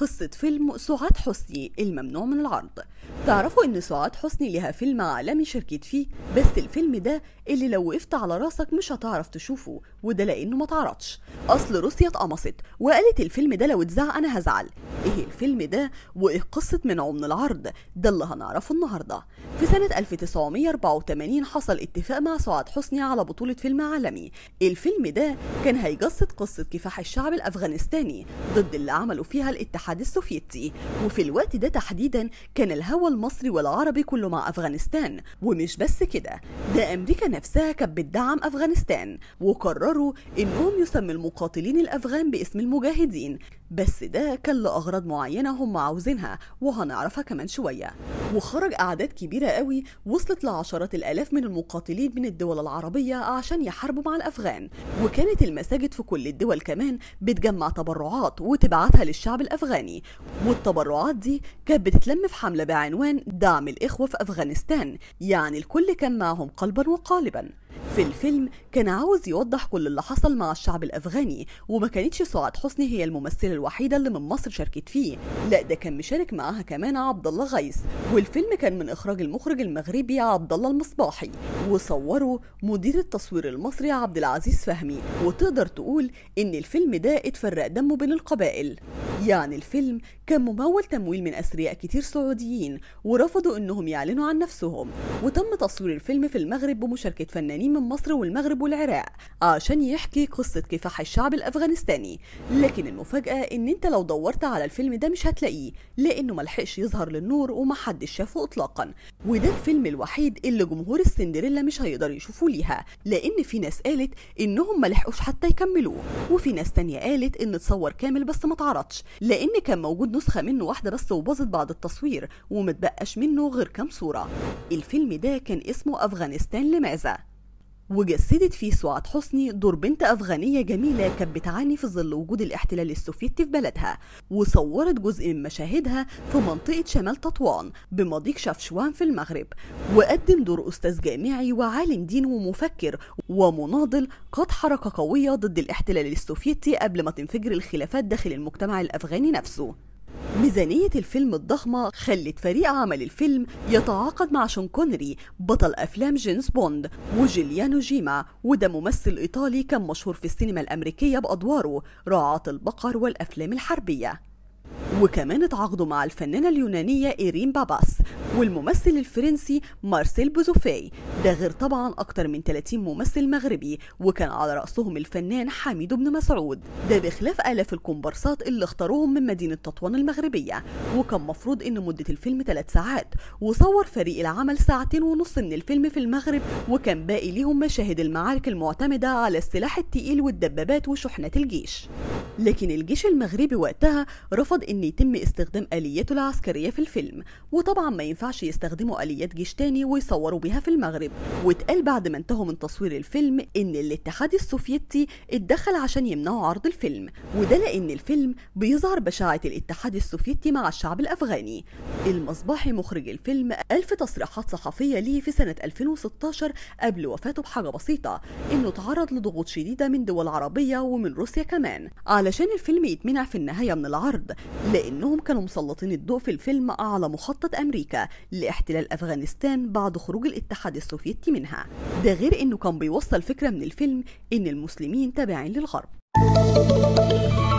قصة فيلم سعاد حسني الممنوع من العرض تعرفوا ان سعاد حسني لها فيلم عالمي شاركت فيه بس الفيلم ده اللي لو وقفت على راسك مش هتعرف تشوفه وده لانه ما تعرضش اصل روسيا اتقمصت وقالت الفيلم ده لو اتذاع انا هزعل ايه الفيلم ده وايه قصة منعه من العرض ده اللي هنعرفه النهاردة في سنة 1984 حصل اتفاق مع سعاد حسني على بطولة فيلم عالمي الفيلم ده كان هيجسد قصة كفاح الشعب الأفغانستاني ضد اللي عملوا فيها الاتحاد السوفيتي وفي الوقت ده تحديدا كان الهوى المصري والعربي كله مع أفغانستان ومش بس كده ده أمريكا نفسها كانت بتدعم أفغانستان وقرروا إنهم يسمي المقاتلين الأفغان باسم المجاهدين بس ده كان لأغراض معينة هم عاوزينها وهنعرفها كمان شوية وخرج أعداد كبيرة قوي وصلت لعشرات الآلاف من المقاتلين من الدول العربية عشان يحاربوا مع الأفغان وكانت المساجد في كل الدول كمان بتجمع تبرعات وتبعتها للشعب الأفغاني والتبرعات دي كانت بتتلم في حملة بعنوان دعم الإخوة في أفغانستان يعني الكل كان معهم قلبا وقالبا في الفيلم كان عاوز يوضح كل اللي حصل مع الشعب الافغاني وما كانتش سعاد حسني هي الممثله الوحيده اللي من مصر شاركت فيه لا ده كان مشارك معاها كمان عبد الله غيث والفيلم كان من اخراج المخرج المغربي عبد الله المصباحي وصوره مدير التصوير المصري عبد العزيز فهمي وتقدر تقول ان الفيلم ده اتفرق دمه بين القبائل يعني الفيلم كان ممول تمويل من اثرياء كتير سعوديين ورفضوا انهم يعلنوا عن نفسهم وتم تصوير الفيلم في المغرب بمشاركه فنانين من مصر والمغرب والعراق عشان يحكي قصة كفاح الشعب الأفغانستاني لكن المفاجأة إن أنت لو دورت على الفيلم ده مش هتلاقيه لأنه ملحقش يظهر للنور ومحدش شافه إطلاقا وده الفيلم الوحيد اللي جمهور السندريلا مش هيقدر يشوفوا ليها لأن في ناس قالت إنهم ملحقوش حتى يكملوه وفي ناس تانية قالت إن اتصور كامل بس ما تعرضش لأن كان موجود نسخة منه واحدة بس وباظت بعد التصوير ومتبقاش منه غير كام صورة الفيلم ده كان اسمه أفغانستان لماذا؟ وجسدت فيه سعاد حسني دور بنت أفغانية جميلة كانت بتعاني في ظل وجود الاحتلال السوفيتي في بلدها وصورت جزء من مشاهدها في منطقة شمال تطوان بمضيق شافشوان في المغرب وقدم دور أستاذ جامعي وعالم دين ومفكر ومناضل قاد حركة قوية ضد الاحتلال السوفيتي قبل ما تنفجر الخلافات داخل المجتمع الأفغاني نفسه ميزانية الفيلم الضخمة خلت فريق عمل الفيلم يتعاقد مع شون كونري بطل أفلام جينس بوند وجيليانو جيما وده ممثل إيطالي كان مشهور في السينما الأمريكية بأدواره رعاة البقر والأفلام الحربية وكمان اتعاقدوا مع الفنانة اليونانية إيرين باباس والممثل الفرنسي مارسيل بوزوفاي ده غير طبعا أكتر من 30 ممثل مغربي وكان على رأسهم الفنان حميد بن مسعود ده بخلاف آلاف الكومبارسات اللي اختاروهم من مدينة تطوان المغربية وكان مفروض إن مدة الفيلم 3 ساعات وصور فريق العمل ساعتين ونص من الفيلم في المغرب وكان باقي ليهم مشاهد المعارك المعتمدة على السلاح التقيل والدبابات وشحنات الجيش لكن الجيش المغربي وقتها رفض ان يتم استخدام الياته العسكريه في الفيلم وطبعا ما ينفعش يستخدموا اليات جيش تاني ويصوروا بيها في المغرب واتقال بعد ما انتهوا من تصوير الفيلم ان الاتحاد السوفيتي اتدخل عشان يمنعوا عرض الفيلم وده لان الفيلم بيظهر بشاعه الاتحاد السوفيتي مع الشعب الافغاني المصباحي مخرج الفيلم قال في تصريحات صحفيه ليه في سنه 2016 قبل وفاته بحاجه بسيطه انه تعرض لضغوط شديده من دول عربيه ومن روسيا كمان علشان الفيلم يتمنع في النهاية من العرض لأنهم كانوا مسلطين الضوء في الفيلم على مخطط أمريكا لاحتلال أفغانستان بعد خروج الاتحاد السوفيتي منها ده غير أنه كان بيوصل فكرة من الفيلم أن المسلمين تابعين للغرب